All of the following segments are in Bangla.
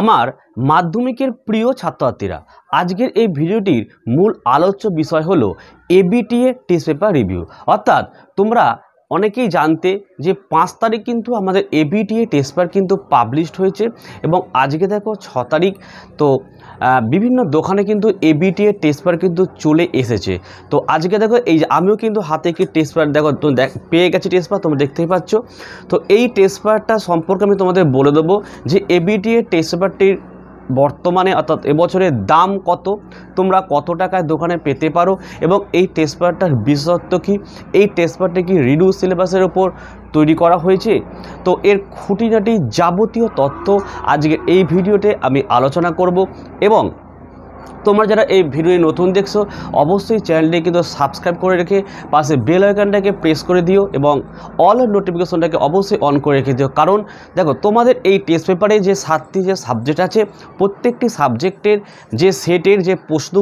আমার মাধ্যমিকের প্রিয় ছাত্রছাত্রীরা আজকের এই ভিডিওটির মূল আলোচ্য বিষয় হলো এবিটিএ টেস্ট পেপার রিভিউ অর্থাৎ তোমরা অনেকেই জানতে যে পাঁচ তারিখ কিন্তু আমাদের এবিটিএ টেস্টবার কিন্তু পাবলিশড হয়েছে এবং আজকে দেখো ছ তারিখ তো বিভিন্ন দোকানে কিন্তু এবিটিএ টেস্টবার কিন্তু চলে এসেছে তো আজকে দেখো এই যে আমিও কিন্তু হাতে কি টেস্টবার দেখো দেখ পেয়ে গেছি পার তোমরা দেখতেই পাচ্ছ তো এই টেস্টবারটা সম্পর্কে আমি তোমাদের বলে দেবো যে এবিটিএ টেস্টবারটির বর্তমানে অর্থাৎ এবছরের দাম কত তোমরা কত টাকায় দোকানে পেতে পারো এবং এই টেস্ট পেপারটার বিশেষত্ব কী এই টেস্ট কি রিডিউ সিলেবাসের ওপর তৈরি করা হয়েছে তো এর খুঁটিনাটি যাবতীয় তথ্য আজকের এই ভিডিওতে আমি আলোচনা করব এবং তোমরা যারা এই ভিডিও নতুন দেখছো অবশ্যই চ্যানেলটি কিন্তু সাবস্ক্রাইব করে রেখে পাশে বেল আইকনটাকে প্রেস করে দিও এবং অল নোটিফিকেশনটাকে অবশ্যই অন করে রেখে দিও কারণ দেখো তোমাদের এই টেস্ট পেপারে যে সাতটি যে সাবজেক্ট আছে প্রত্যেকটি সাবজেক্টের যে সেটের যে প্রশ্ন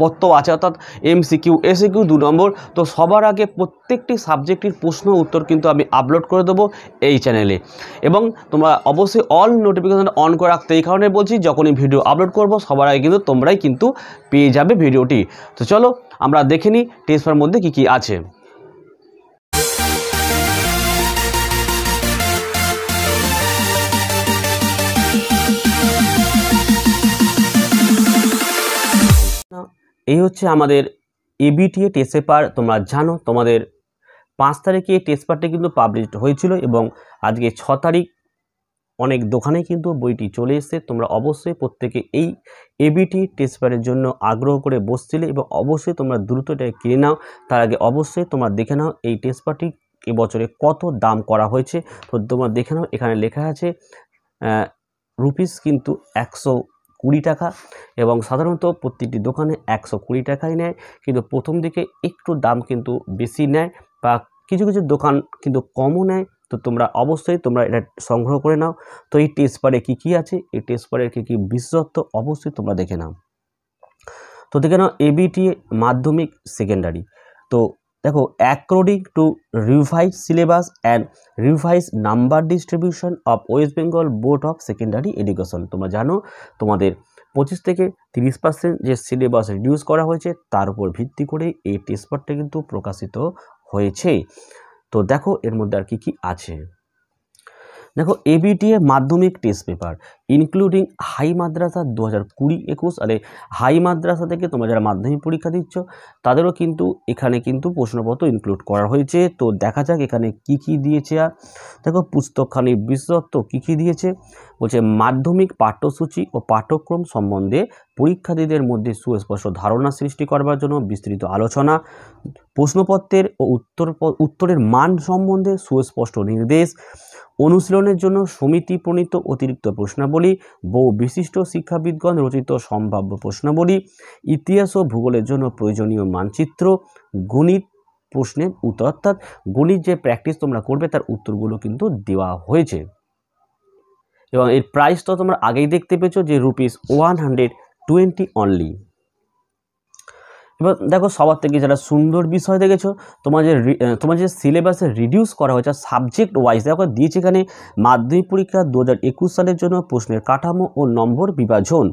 পত্র আছে অর্থাৎ এমসিকিউ এসিকিউ দু নম্বর তো সবার আগে প্রত্যেকটি সাবজেক্টের প্রশ্ন উত্তর কিন্তু আমি আপলোড করে দেবো এই চ্যানেলে এবং তোমরা অবশ্যই অল নোটিফিকেশন অন করে রাখতে এই কারণে বলছি যখনই ভিডিও আপলোড করবো সবার আগে কিন্তু তোমরাই কিন্তু পেয়ে যাবে ভিডিওটি তো চলো আমরা দেখে নিই টেস্টফার মধ্যে কি কি আছে এই হচ্ছে আমাদের এবিটিএ টেস্ট পেপার তোমরা জানো তোমাদের পাঁচ তারিখে টেস্ট পেপারটি কিন্তু পাবলিশড হয়েছিল এবং আজকে ছ তারিখ অনেক দোকানে কিন্তু বইটি চলে এসছে তোমরা অবশ্যই প্রত্যেকে এই এবিটি টেস্ট পেপারের জন্য আগ্রহ করে বসছিলে এবং অবশ্যই তোমরা দ্রুত এটা কিনে নাও তার আগে অবশ্যই তোমরা দেখে নাও এই টেস্ট পেপারটি এবছরে কত দাম করা হয়েছে তো তোমরা দেখে নাও এখানে লেখা আছে রুপিস কিন্তু একশো কুড়ি টাকা এবং সাধারণত প্রত্যেকটি দোকানে একশো কুড়ি টাকাই নেয় কিন্তু প্রথম দিকে একটু দাম কিন্তু বেশি নেয় বা কিছু কিছু দোকান কিন্তু কমও নেয় তো তোমরা অবশ্যই তোমরা এটা সংগ্রহ করে নাও তো এই টেস্ট পারে কী কী আছে এই টেস্ট পারের কী কী বিশেষত্ব অবশ্যই তোমরা দেখে নাও তো দেখে নাও এবিটি মাধ্যমিক সেকেন্ডারি তো দেখো according to revise syllabus and revise number distribution of West Bengal Board of Secondary Education তোমরা জানো তোমাদের পঁচিশ থেকে তিরিশ পার্সেন্ট যে সিলেবাস রিডিউস করা হয়েছে তার উপর ভিত্তি করে এই টেস্ট পারটা কিন্তু প্রকাশিত হয়েছে তো দেখো এর মধ্যে আর কি কি আছে দেখো ABTA Madhyamik test paper including high মাদ্রাসা দু হাজার কুড়ি একুশ আরে হাই মাদ্রাসা থেকে তোমরা যারা মাধ্যমিক পরীক্ষা দিচ্ছ তাদেরও কিন্তু এখানে কিন্তু প্রশ্নপত্র ইনক্লুড করা হয়েছে তো দেখা যাক এখানে কি কি দিয়েছে আর দেখো পুস্তকখানি বিশেষত্ব কি কি দিয়েছে বলছে মাধ্যমিক পাঠ্যসূচি ও পাঠ্যক্রম সম্বন্ধে পরীক্ষার্থীদের মধ্যে সুস্পষ্ট ধারণা সৃষ্টি করবার জন্য বিস্তৃত আলোচনা প্রশ্নপত্রের ও উত্তর উত্তরের মান সম্বন্ধে সুস্পষ্ট নির্দেশ অনুশীলনের জন্য সমিতি প্রণীত অতিরিক্ত প্রশ্নাবলী বহু বিশিষ্ট শিক্ষাবিদগণ রচিত সম্ভাব্য প্রশ্নাবলী ইতিহাস ও ভূগোলের জন্য প্রয়োজনীয় মানচিত্র গণিত প্রশ্নের উত্তর অর্থাৎ গণিত যে প্র্যাকটিস তোমরা করবে তার উত্তরগুলো কিন্তু দেওয়া হয়েছে এবং এর প্রাইস তো তোমরা আগেই দেখতে পেয়েছো যে rupees one hundred twenty only এবার দেখো সবার থেকে যারা সুন্দর বিষয় দেখেছো তোমার যে তোমার যে সিলেবাসে রিডিউস করা হয়েছে সাবজেক্ট ওয়াইজ দেখো দিয়েছে এখানে মাধ্যমিক পরীক্ষা দু একুশ সালের জন্য প্রশ্নের কাঠামো ও নম্বর বিভাজন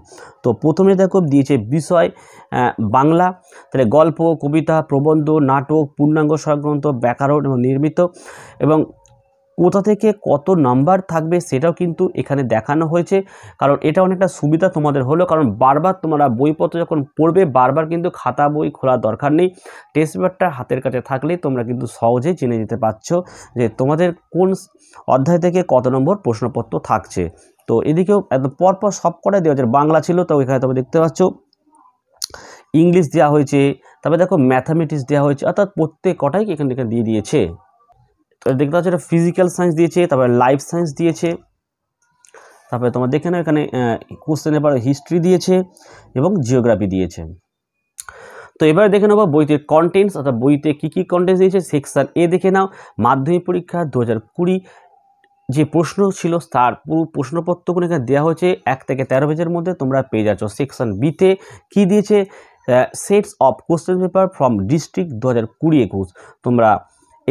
তো প্রথমে দেখো দিয়েছে বিষয় বাংলা তাহলে গল্প কবিতা প্রবন্ধ নাটক পূর্ণাঙ্গ সংক্রান্ত ব্যাকরণ এবং নির্মিত এবং কোথা থেকে কত নাম্বার থাকবে সেটাও কিন্তু এখানে দেখানো হয়েছে কারণ এটা অনেকটা সুবিধা তোমাদের হলো কারণ বারবার তোমরা বইপত্র যখন পড়বে বারবার কিন্তু খাতা বই খোলার দরকার নেই টেস্ট পেপারটা হাতের কাছে থাকলে তোমরা কিন্তু সহজে জেনে যেতে পারছো যে তোমাদের কোন অধ্যায় থেকে কত নম্বর প্রশ্নপত্র থাকছে তো এদিকেও একদম পরপর সব কটাই দেওয়া হচ্ছে বাংলা ছিল তো এখানে তোমরা দেখতে পাচ্ছ ইংলিশ দেওয়া হয়েছে তারপরে দেখো ম্যাথামেটিক্স দেওয়া হয়েছে অর্থাৎ প্রত্যেক কটাই এখানে দিয়ে দিয়েছে দেখতে পাচ্ছ এটা ফিজিক্যাল সায়েন্স দিয়েছে তারপরে লাইফ সায়েন্স দিয়েছে তারপরে তোমার দেখে নাও এখানে কোশ্চেন এবার হিস্ট্রি দিয়েছে এবং জিওগ্রাফি দিয়েছে তো এবার দেখে নেবো বইতে কন্টেন্টস অর্থাৎ বইতে কী কী কন্টেন্টস দিয়েছে সেকশান এ দেখে নাও মাধ্যমিক পরীক্ষা দু হাজার যে প্রশ্ন ছিল তার পুরো প্রশ্নপত্রগুলো এখানে দেওয়া হয়েছে এক থেকে তেরো পেজের মধ্যে তোমরা পেয়ে যাচ্ছ সেকশান বিতে কী দিয়েছে sets of question paper from district দু হাজার কুড়ি একুশ তোমরা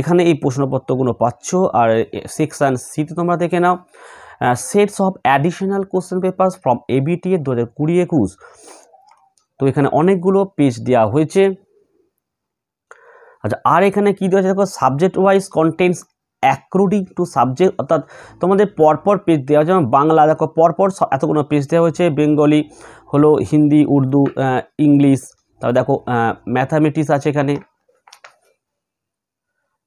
এখানে এই প্রশ্নপত্রগুলো পাচ্ছ আর সেকশান সিতে তোমরা দেখে নাও sets of additional question papers from ABTA দু হাজার কুড়ি একুশ তো এখানে অনেকগুলো পেজ দেওয়া হয়েছে আচ্ছা আর এখানে কী দেওয়া হয়েছে দেখো subject wise contents according to subject অর্থাৎ তোমাদের পরপর পেজ দেওয়া হয়েছে যেমন বাংলা দেখো পরপর এতগুলো পেজ দেওয়া হয়েছে বেঙ্গলি হলো হিন্দি উর্দু ইংলিশ তারপর দেখো ম্যাথামেটিক্স আছে এখানে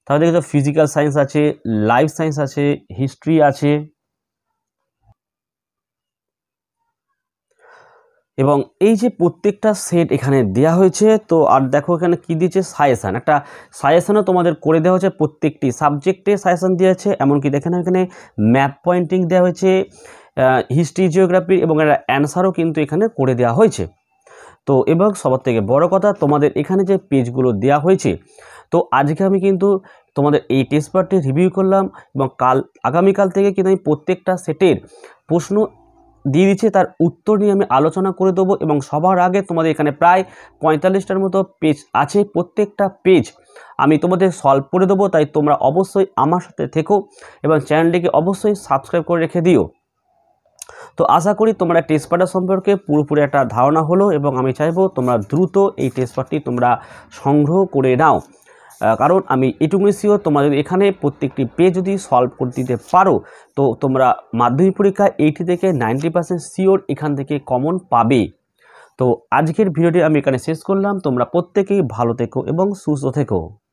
তাহলে দেখো ফিজিক্যাল সায়েন্স আছে লাইফ সায়েন্স আছে হিস্ট্রি আছে এবং এই যে প্রত্যেকটা সেট এখানে দেয়া হয়েছে তো আর দেখো এখানে কি দিয়েছে সাজেশান একটা সাজেশানও তোমাদের করে দেওয়া হয়েছে প্রত্যেকটি সাবজেক্টে সাজেশান দেওয়া হয়েছে এমনকি দেখে না এখানে ম্যাপ পয়েন্টিং দেওয়া হয়েছে হিস্ট্রি জিওগ্রাফি এবং একটা অ্যান্সারও কিন্তু এখানে করে দেওয়া হয়েছে তো এবং সবার থেকে বড় কথা তোমাদের এখানে যে পেজগুলো দেওয়া হয়েছে তো আজকে আমি কিন্তু তোমাদের এই টেস্ট পার্টটি রিভিউ করলাম এবং কাল আগামীকাল থেকে কিন্তু আমি প্রত্যেকটা সেটের প্রশ্ন দিয়ে দিচ্ছে তার উত্তর নিয়ে আমি আলোচনা করে দেবো এবং সবার আগে তোমাদের এখানে প্রায় পঁয়তাল্লিশটার মতো পেজ আছে প্রত্যেকটা পেজ আমি তোমাদের সলভ করে দেবো তাই তোমরা অবশ্যই আমার সাথে থেকো এবং চ্যানেলটিকে অবশ্যই সাবস্ক্রাইব করে রেখে দিও তো আশা করি তোমরা টেস্ট পেপার সম্পর্কে পুরোপুরি একটা ধারণা হলো এবং আমি চাইবো তোমরা দ্রুত এই টেস্ট পেপারটি তোমরা সংগ্রহ করে নাও কারণ আমি এটুকুনি শিওর তোমরা যদি এখানে প্রত্যেকটি পে যদি সলভ করে দিতে পারো তো তোমরা মাধ্যমিক পরীক্ষা এইটি থেকে নাইনটি পার্সেন্ট শিওর এখান থেকে কমন পাবে তো আজকের ভিডিওটি আমি এখানে শেষ করলাম তোমরা প্রত্যেকেই ভালো থেকো এবং সুস্থ থেকো